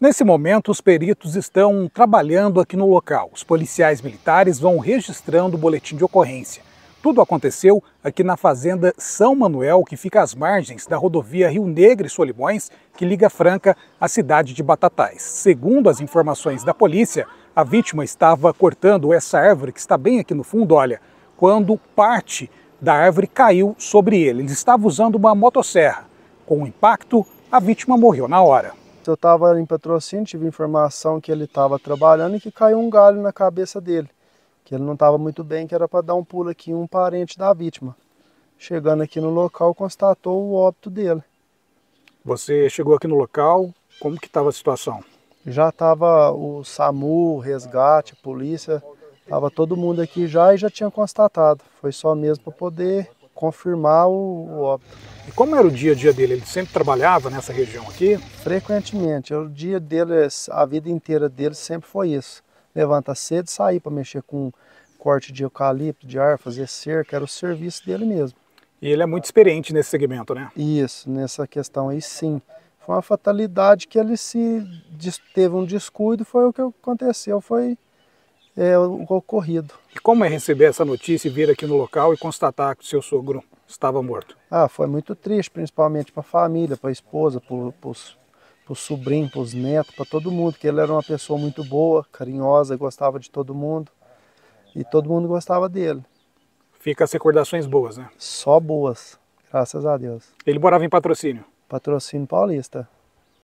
Nesse momento, os peritos estão trabalhando aqui no local. Os policiais militares vão registrando o boletim de ocorrência. Tudo aconteceu aqui na fazenda São Manuel, que fica às margens da rodovia Rio Negro e Solimões, que liga Franca à cidade de Batatais. Segundo as informações da polícia, a vítima estava cortando essa árvore que está bem aqui no fundo, olha, quando parte da árvore caiu sobre ele. Ele estava usando uma motosserra. Com o impacto, a vítima morreu na hora. Eu estava em patrocínio, tive informação que ele estava trabalhando e que caiu um galho na cabeça dele, que ele não estava muito bem, que era para dar um pulo aqui um parente da vítima. Chegando aqui no local, constatou o óbito dele. Você chegou aqui no local, como que estava a situação? Já estava o SAMU, resgate, polícia, estava todo mundo aqui já e já tinha constatado. Foi só mesmo para poder confirmar o, o óbito. E como era o dia a dia dele? Ele sempre trabalhava nessa região aqui? Frequentemente. O dia dele, a vida inteira dele sempre foi isso. Levanta cedo, sair para mexer com corte de eucalipto, de ar, fazer cerca, era o serviço dele mesmo. E ele é muito experiente nesse segmento, né? Isso, nessa questão aí sim. Foi uma fatalidade que ele se teve um descuido, foi o que aconteceu, foi é, o ocorrido. E como é receber essa notícia e vir aqui no local e constatar que o seu sogro estava morto? Ah, foi muito triste, principalmente para a família, para a esposa, para os sobrinho, sobrinhos, para os netos, para todo mundo, que ele era uma pessoa muito boa, carinhosa, gostava de todo mundo e todo mundo gostava dele. Fica as recordações boas, né? Só boas, graças a Deus. Ele morava em patrocínio? Patrocínio paulista.